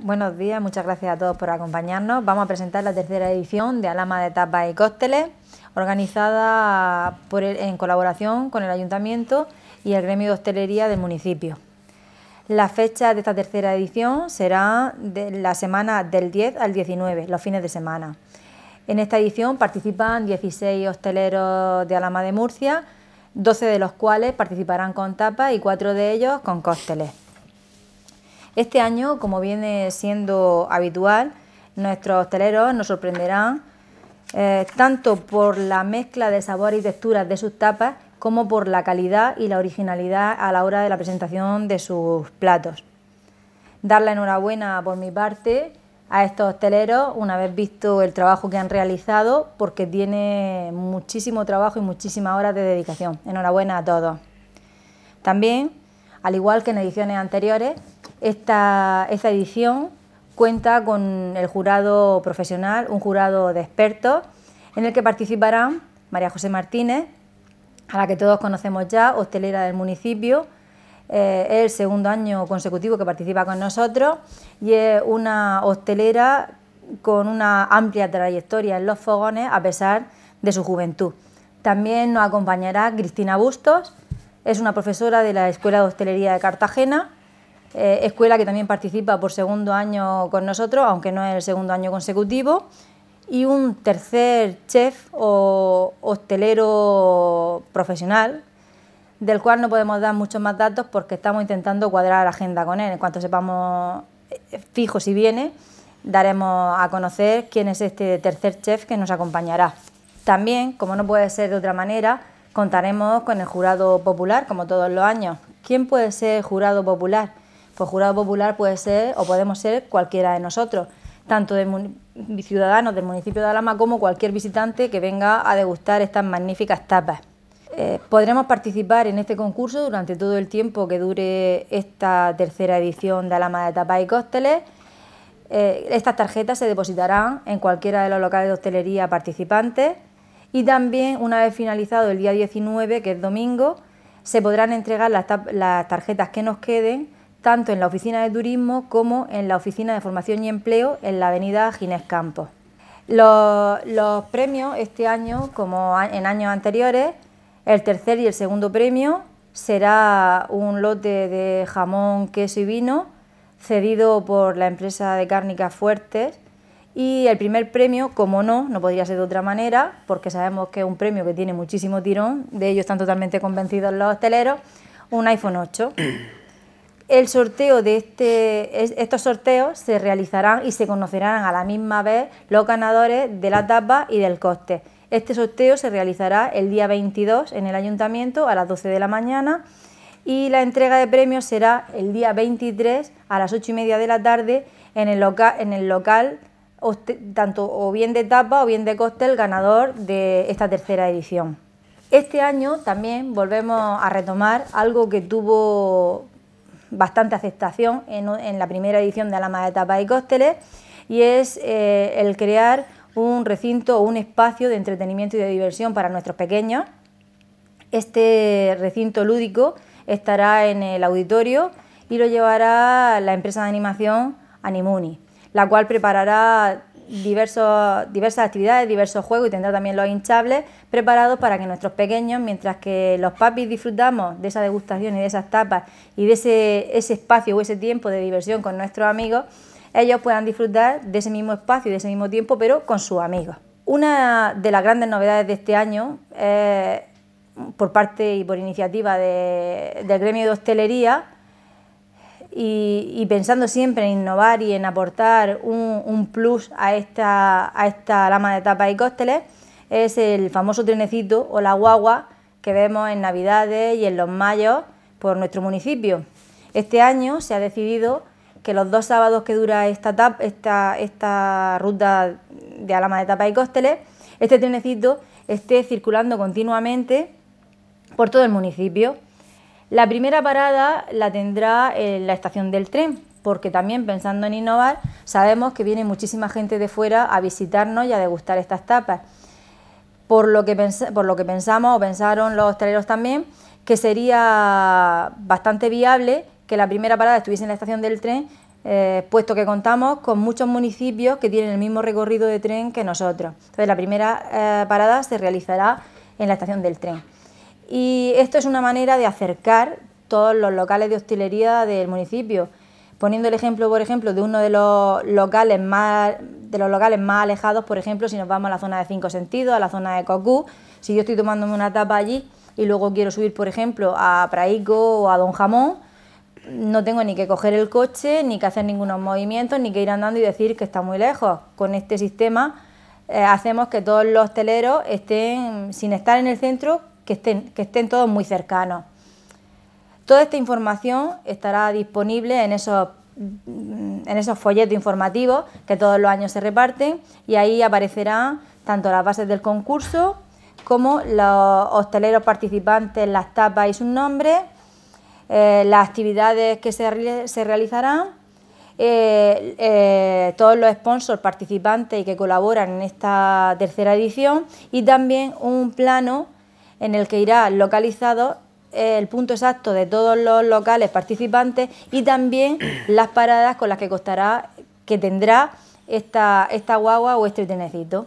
Buenos días, muchas gracias a todos por acompañarnos. Vamos a presentar la tercera edición de Alama de Tapas y Cócteles, organizada en colaboración con el Ayuntamiento y el Gremio de Hostelería del municipio. ...la fecha de esta tercera edición será de la semana del 10 al 19, los fines de semana. En esta edición participan 16 hosteleros de Alama de Murcia, 12 de los cuales participarán con tapas y 4 de ellos con cócteles. Este año, como viene siendo habitual, nuestros hosteleros nos sorprenderán eh, tanto por la mezcla de sabor y texturas de sus tapas como por la calidad y la originalidad a la hora de la presentación de sus platos. Dar la enhorabuena por mi parte a estos hosteleros una vez visto el trabajo que han realizado porque tiene muchísimo trabajo y muchísimas horas de dedicación. Enhorabuena a todos. También, al igual que en ediciones anteriores, esta, edición cuenta con el jurado profesional, un jurado de expertos, en el que participarán María José Martínez, a la que todos conocemos ya, hostelera del municipio, eh, es el segundo año consecutivo que participa con nosotros y es una hostelera con una amplia trayectoria en los fogones a pesar de su juventud. También nos acompañará Cristina Bustos, es una profesora de la Escuela de Hostelería de Cartagena eh, escuela que también participa por segundo año con nosotros, aunque no es el segundo año consecutivo, y un tercer chef o hostelero profesional, del cual no podemos dar muchos más datos porque estamos intentando cuadrar la agenda con él. En cuanto sepamos eh, fijo si viene, daremos a conocer quién es este tercer chef que nos acompañará. También, como no puede ser de otra manera, contaremos con el jurado popular, como todos los años. ¿Quién puede ser jurado popular? Pues jurado popular puede ser o podemos ser cualquiera de nosotros, tanto de ciudadanos del municipio de Alama como cualquier visitante que venga a degustar estas magníficas tapas. Eh, podremos participar en este concurso durante todo el tiempo que dure esta tercera edición de Alama de Tapas y Cócteles. Eh, estas tarjetas se depositarán en cualquiera de los locales de hostelería participantes y también una vez finalizado el día 19, que es domingo, se podrán entregar las tarjetas que nos queden tanto en la Oficina de Turismo como en la Oficina de Formación y Empleo en la Avenida Ginés Campos. Los, premios este año, como en años anteriores, el tercer y el segundo premio será un lote de jamón, queso y vino cedido por la empresa de cárnicas Fuertes y el primer premio, como no, no podría ser de otra manera, porque sabemos que es un premio que tiene muchísimo tirón, de ello están totalmente convencidos los hosteleros, un iPhone 8. El sorteo de este, estos sorteos se realizarán y se conocerán a la misma vez los ganadores de la tapa y del coste. Este sorteo se realizará el día 22 en el ayuntamiento a las 12 de la mañana y la entrega de premios será el día 23 a las 8 y media de la tarde en el, local, en el local tanto o bien de tapa o bien de coste el ganador de esta tercera edición. Este año también volvemos a retomar algo que tuvo bastante aceptación en, la primera edición de Alama de Tapas y Cócteles y es eh, el crear un recinto o un espacio de entretenimiento y de diversión para nuestros pequeños. Este recinto lúdico estará en el auditorio y lo llevará la empresa de animación Animuni, la cual preparará diversas actividades, diversos juegos y tendrá también los hinchables preparados para que nuestros pequeños, mientras que los papis disfrutamos de esa degustación y de esas tapas y de ese, espacio o ese tiempo de diversión con nuestros amigos, ellos puedan disfrutar de ese mismo espacio y de ese mismo tiempo, pero con sus amigos. Una de las grandes novedades de este año, eh, por parte y por iniciativa de, del gremio de hostelería, y, pensando siempre en innovar y en aportar un, plus a esta, a esta lama de tapas y cócteles, es el famoso trenecito o la guagua que vemos en Navidades y en los mayos por nuestro municipio. Este año se ha decidido que los dos sábados que dura esta, esta, ruta de Alama de tapa y Cócteles, este trenecito esté circulando continuamente por todo el municipio. La primera parada la tendrá en eh, la estación del tren, porque también pensando en innovar, sabemos que viene muchísima gente de fuera a visitarnos y a degustar estas tapas. Por lo que, pensamos o pensaron los hosteleros también, que sería bastante viable que la primera parada estuviese en la estación del tren, eh, puesto que contamos con muchos municipios que tienen el mismo recorrido de tren que nosotros. Entonces la primera eh, parada se realizará en la estación del tren. Y esto es una manera de acercar todos los locales de hostelería del municipio. Poniendo el ejemplo, por ejemplo, de uno de los locales más, de los locales más alejados, por ejemplo, si nos vamos a la zona de Cinco Sentidos, a la zona de Cocú, si yo estoy tomándome una tapa allí y luego quiero subir, por ejemplo, a Praico o a Don Jamón, no tengo ni que coger el coche, ni que hacer ningunos movimientos, ni que ir andando y decir que está muy lejos. Con este sistema eh, hacemos que todos los hosteleros estén, sin estar en el centro, que estén, que estén todos muy cercanos. Toda esta información estará disponible en esos, mm, en esos folletos informativos que todos los años se reparten y ahí aparecerán tanto las bases del concurso como los hosteleros participantes, las tapas y sus nombres, eh, las actividades que se, realizarán, eh, eh, todos los sponsors participantes y que colaboran en esta tercera edición y también un plano en el que irá localizado el punto exacto de todos los locales participantes y también las paradas con las que costará que tendrá esta, esta guagua o este tenecito".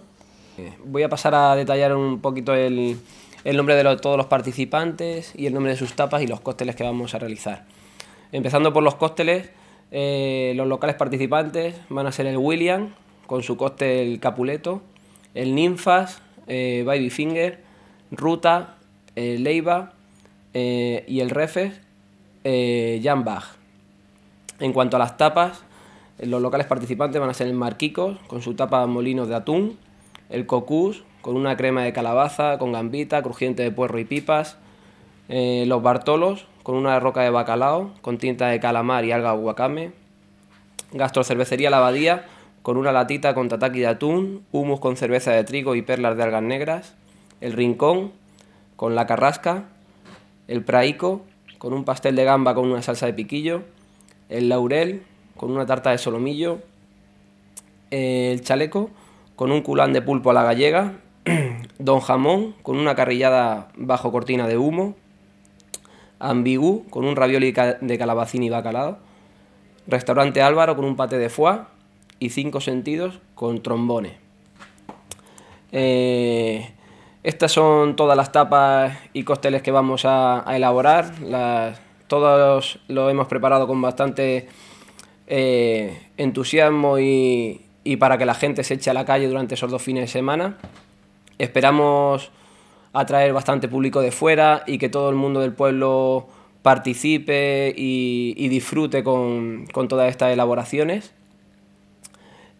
Eh, voy a pasar a detallar un poquito el, el nombre de todos los participantes y el nombre de sus tapas y los cócteles que vamos a realizar. Empezando por los cócteles, eh, los locales participantes van a ser el William con su cóctel Capuleto, el Ninfas, eh, Baby Finger, Ruta, eh, Leiva eh, y el Refes, eh, Jan En cuanto a las tapas, los locales participantes van a ser el Marquicos, con su tapa molinos de atún, el Cocús, con una crema de calabaza, con gambita, crujiente de puerro y pipas, los Bartolos, con una roca de bacalao, con tinta de calamar y alga guacame, Gastrocervecería La Abadía, con una latita con tataki de atún, humus con cerveza de trigo y perlas de algas negras el rincón con la carrasca, el praico con un pastel de gamba con una salsa de piquillo, el laurel con una tarta de solomillo, el chaleco con un culán de pulpo a la gallega, don jamón con una carrillada bajo cortina de humo, ambigú con un ravioli de calabacín y bacalao, restaurante Álvaro con un pate de foie y cinco sentidos con trombones. Eh, estas son todas las tapas y cócteles que vamos a, elaborar. todos lo hemos preparado con bastante eh, entusiasmo y, para que la gente se eche a la calle durante esos dos fines de semana. Esperamos atraer bastante público de fuera y que todo el mundo del pueblo participe y, disfrute con todas estas elaboraciones.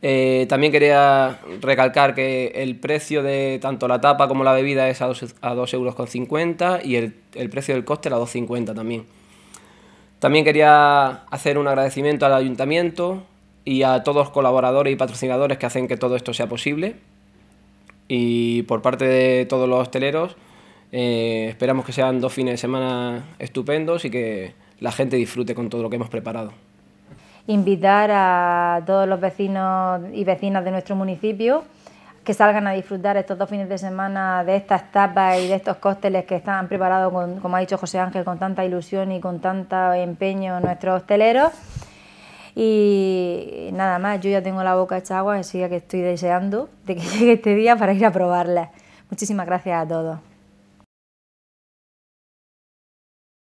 Eh, también quería recalcar que el precio de tanto la tapa como la bebida es a 2,50 euros y el, precio del cóctel a 2,50 también. También quería hacer un agradecimiento al ayuntamiento y a todos los colaboradores y patrocinadores que hacen que todo esto sea posible. Y por parte de todos los hosteleros, eh, esperamos que sean dos fines de semana estupendos y que la gente disfrute con todo lo que hemos preparado invitar a todos los vecinos y vecinas de nuestro municipio que salgan a disfrutar estos dos fines de semana de estas tapas y de estos cócteles que están preparados, como ha dicho José Ángel, con tanta ilusión y con tanto empeño nuestros hosteleros. Y nada más, yo ya tengo la boca hecha agua, así que estoy deseando de que llegue este día para ir a probarla. Muchísimas gracias a todos.